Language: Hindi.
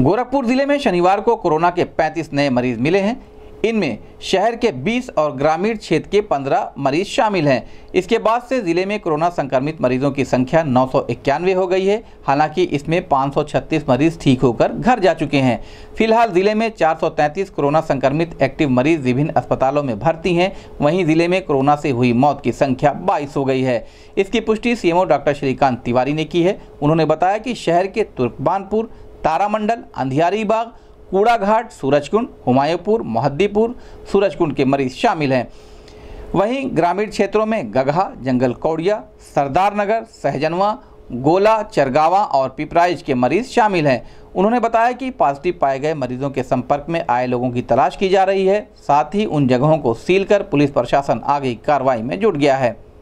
गोरखपुर जिले में शनिवार को कोरोना के 35 नए मरीज मिले हैं इनमें शहर के 20 और ग्रामीण क्षेत्र के 15 मरीज शामिल हैं इसके बाद से जिले में कोरोना संक्रमित मरीजों की संख्या नौ हो गई है हालांकि इसमें 536 मरीज ठीक होकर घर जा चुके हैं फिलहाल जिले में 433 कोरोना संक्रमित एक्टिव मरीज विभिन्न अस्पतालों में भर्ती हैं वहीं जिले में कोरोना से हुई मौत की संख्या बाईस हो गई है इसकी पुष्टि सीएमओ डॉक्टर श्रीकांत तिवारी ने की है उन्होंने बताया कि शहर के तुर्कबानपुर तारामंडल अंधियारी बाग कूड़ाघाट सूरजकुंड हुमायूंपुर मोहद्दीपुर सूरजकुंड के मरीज शामिल हैं वहीं ग्रामीण क्षेत्रों में गगहा जंगल कौड़िया सरदार नगर सहजनवा गोला चरगावा और पिपराइज के मरीज शामिल हैं उन्होंने बताया कि पॉजिटिव पाए गए मरीजों के संपर्क में आए लोगों की तलाश की जा रही है साथ ही उन जगहों को सील कर पुलिस प्रशासन आगे कार्रवाई में जुट गया है